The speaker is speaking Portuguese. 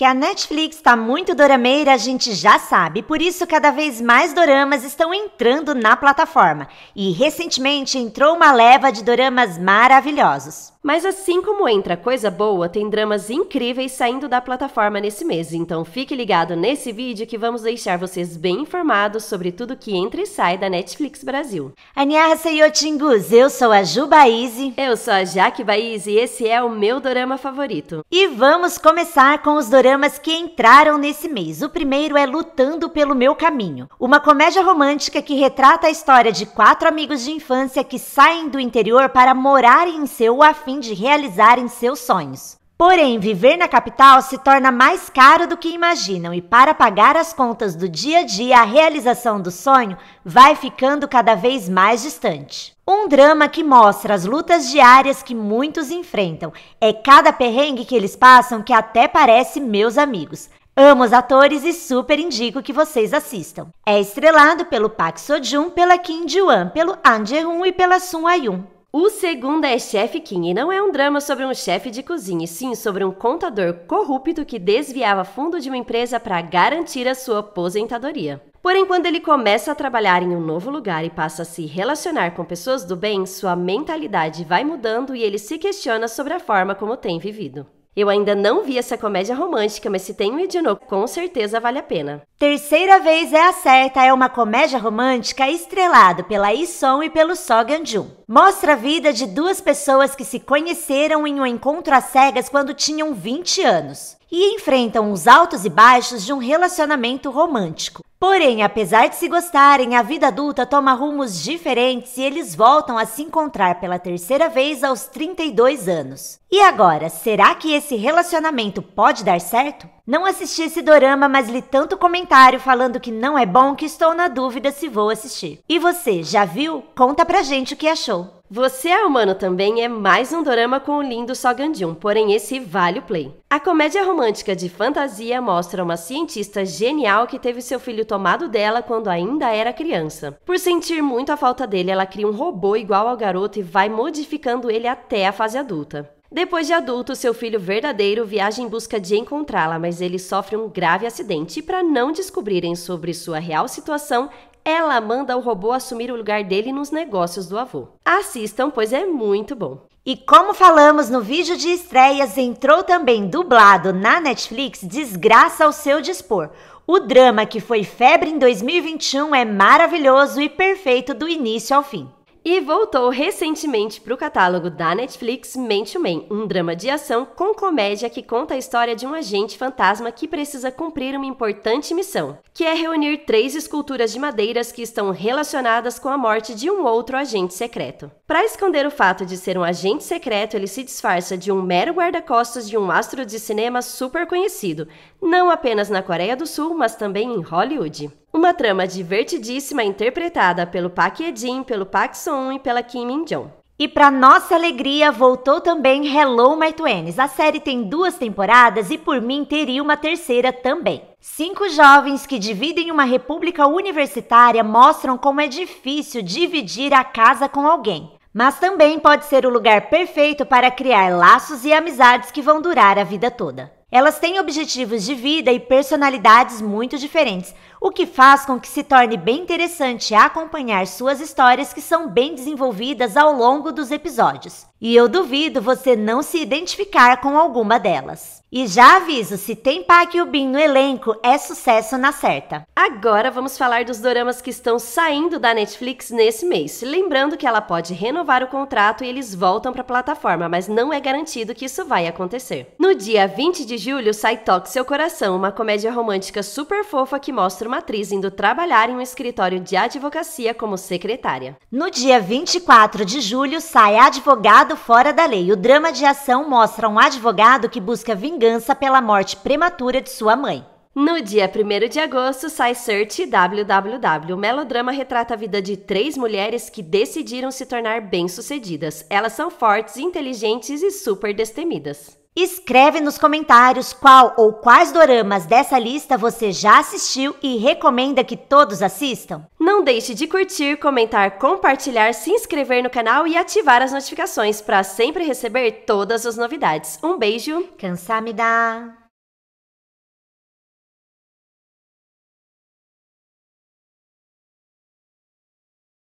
Que a Netflix está muito dorameira, a gente já sabe, por isso cada vez mais doramas estão entrando na plataforma. E recentemente entrou uma leva de doramas maravilhosos. Mas assim como entra coisa boa, tem dramas incríveis saindo da plataforma nesse mês, então fique ligado nesse vídeo que vamos deixar vocês bem informados sobre tudo que entra e sai da Netflix Brasil. Annyeonghaseyo, Tingus! Eu sou a Ju Baize. Eu sou a Jaque Baize e esse é o meu dorama favorito. E vamos começar com os doramas que entraram nesse mês. O primeiro é Lutando Pelo Meu Caminho, uma comédia romântica que retrata a história de quatro amigos de infância que saem do interior para morarem em seu afim fim de realizarem seus sonhos. Porém, viver na capital se torna mais caro do que imaginam e para pagar as contas do dia a dia, a realização do sonho vai ficando cada vez mais distante. Um drama que mostra as lutas diárias que muitos enfrentam. É cada perrengue que eles passam que até parece meus amigos. Amo os atores e super indico que vocês assistam. É estrelado pelo Park Seo-joon, pela Kim Ji-won, pelo An Jae-hoon e pela Sun Ah yoon o segundo é Chef King, e não é um drama sobre um chefe de cozinha, e sim sobre um contador corrupto que desviava fundo de uma empresa para garantir a sua aposentadoria. Porém, quando ele começa a trabalhar em um novo lugar e passa a se relacionar com pessoas do bem, sua mentalidade vai mudando e ele se questiona sobre a forma como tem vivido. Eu ainda não vi essa comédia romântica, mas se tem no Idiano, com certeza vale a pena. Terceira vez é a certa é uma comédia romântica estrelado pela Ison e pelo Sogan Jun. Mostra a vida de duas pessoas que se conheceram em um encontro às cegas quando tinham 20 anos e enfrentam os altos e baixos de um relacionamento romântico. Porém, apesar de se gostarem, a vida adulta toma rumos diferentes e eles voltam a se encontrar pela terceira vez aos 32 anos. E agora, será que esse relacionamento pode dar certo? Não assisti esse dorama, mas li tanto comentário falando que não é bom que estou na dúvida se vou assistir. E você, já viu? Conta pra gente o que achou. Você é Humano também é mais um dorama com o lindo Soganjun, porém esse vale o play. A comédia romântica de fantasia mostra uma cientista genial que teve seu filho tomado dela quando ainda era criança. Por sentir muito a falta dele, ela cria um robô igual ao garoto e vai modificando ele até a fase adulta. Depois de adulto, seu filho verdadeiro viaja em busca de encontrá-la, mas ele sofre um grave acidente e, para não descobrirem sobre sua real situação, ela manda o robô assumir o lugar dele nos negócios do avô. Assistam, pois é muito bom. E como falamos no vídeo de estreias, entrou também dublado na Netflix Desgraça ao seu dispor. O drama que foi febre em 2021 é maravilhoso e perfeito do início ao fim. E voltou recentemente para o catálogo da Netflix Men to Man, um drama de ação com comédia que conta a história de um agente fantasma que precisa cumprir uma importante missão, que é reunir três esculturas de madeiras que estão relacionadas com a morte de um outro agente secreto. Para esconder o fato de ser um agente secreto, ele se disfarça de um mero guarda-costas de um astro de cinema super conhecido, não apenas na Coreia do Sul, mas também em Hollywood. Uma trama divertidíssima interpretada pelo Park Ye-jin, pelo Park Sun e pela Kim Min-jong. E para nossa alegria, voltou também Hello My Twins. A série tem duas temporadas e por mim teria uma terceira também. Cinco jovens que dividem uma república universitária mostram como é difícil dividir a casa com alguém. Mas também pode ser o lugar perfeito para criar laços e amizades que vão durar a vida toda. Elas têm objetivos de vida e personalidades muito diferentes, o que faz com que se torne bem interessante acompanhar suas histórias que são bem desenvolvidas ao longo dos episódios. E eu duvido você não se identificar com alguma delas. E já aviso, se tem Park Bin no elenco, é sucesso na certa. Agora vamos falar dos doramas que estão saindo da Netflix nesse mês. Lembrando que ela pode renovar o contrato e eles voltam para a plataforma, mas não é garantido que isso vai acontecer. No dia 20 de julho sai Toque Seu Coração, uma comédia romântica super fofa que mostra matriz indo trabalhar em um escritório de advocacia como secretária. No dia 24 de julho, sai Advogado Fora da Lei. O drama de ação mostra um advogado que busca vingança pela morte prematura de sua mãe. No dia 1 de agosto sai Search WWW. O melodrama retrata a vida de três mulheres que decidiram se tornar bem-sucedidas. Elas são fortes, inteligentes e super destemidas. Escreve nos comentários qual ou quais doramas dessa lista você já assistiu e recomenda que todos assistam. Não deixe de curtir, comentar, compartilhar, se inscrever no canal e ativar as notificações para sempre receber todas as novidades. Um beijo. Cansamida.